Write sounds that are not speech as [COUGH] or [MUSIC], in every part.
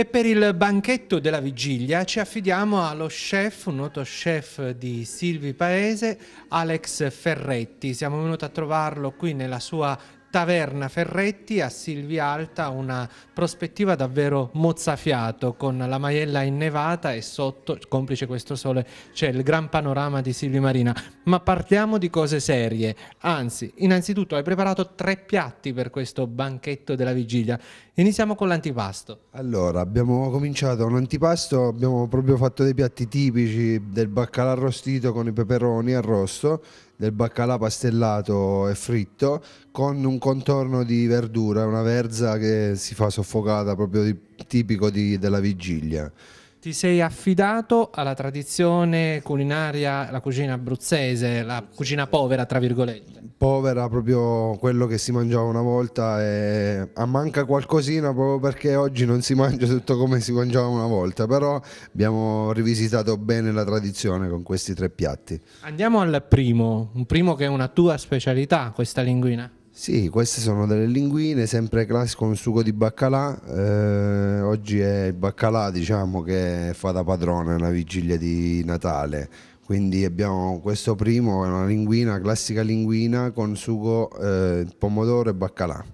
E per il banchetto della vigilia ci affidiamo allo chef, un noto chef di Silvi Paese, Alex Ferretti. Siamo venuti a trovarlo qui nella sua Taverna Ferretti a Silvia Alta una prospettiva davvero mozzafiato con la maiella innevata e sotto, complice questo sole, c'è il gran panorama di Silvia Marina. Ma parliamo di cose serie, anzi, innanzitutto hai preparato tre piatti per questo banchetto della vigilia. Iniziamo con l'antipasto. Allora, abbiamo cominciato un antipasto, abbiamo proprio fatto dei piatti tipici del baccalà arrostito con i peperoni arrosto del baccalà pastellato e fritto con un contorno di verdura, una verza che si fa soffocata proprio di, tipico di, della vigilia ti sei affidato alla tradizione culinaria, la cucina abruzzese, la cucina povera, tra virgolette. Povera, proprio quello che si mangiava una volta e ah, manca qualcosina proprio perché oggi non si mangia tutto come si mangiava una volta, però abbiamo rivisitato bene la tradizione con questi tre piatti. Andiamo al primo, un primo che è una tua specialità, questa linguina. Sì, queste sono delle linguine, sempre classiche con sugo di baccalà. Eh, oggi è il baccalà, diciamo, che fa da padrone alla vigilia di Natale. Quindi abbiamo questo primo, è una linguina, classica linguina con sugo, eh, pomodoro e baccalà.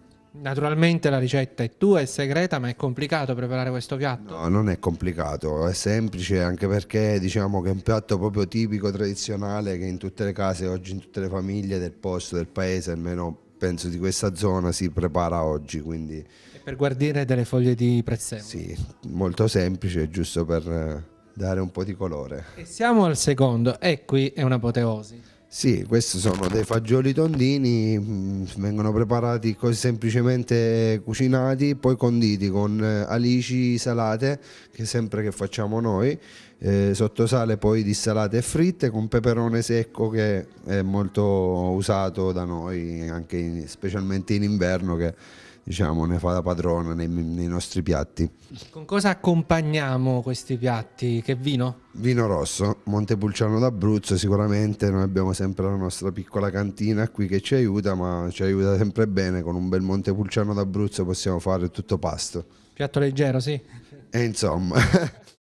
Naturalmente la ricetta è tua, è segreta, ma è complicato preparare questo piatto? No, non è complicato, è semplice anche perché diciamo che è un piatto proprio tipico, tradizionale, che in tutte le case, oggi in tutte le famiglie del posto, del paese, almeno penso di questa zona si prepara oggi. Quindi... E per guardire delle foglie di prezzemolo. Sì, molto semplice, giusto per dare un po' di colore. E siamo al secondo, e qui è un'apoteosi. Sì, questi sono dei fagioli tondini, mm, vengono preparati così semplicemente cucinati, poi conditi con eh, alici salate, che sempre che facciamo noi, eh, sale poi dissalate e fritte, con peperone secco che è molto usato da noi, in, specialmente in inverno, che diciamo, ne fa la padrona nei, nei, nostri piatti. Con cosa accompagniamo questi piatti? Che vino? Vino rosso, Montepulciano d'Abruzzo sicuramente, noi abbiamo sempre la nostra piccola cantina qui che ci aiuta, ma ci aiuta sempre bene, con un bel Montepulciano d'Abruzzo possiamo fare tutto pasto. Piatto leggero, sì. E insomma... [LAUGHS]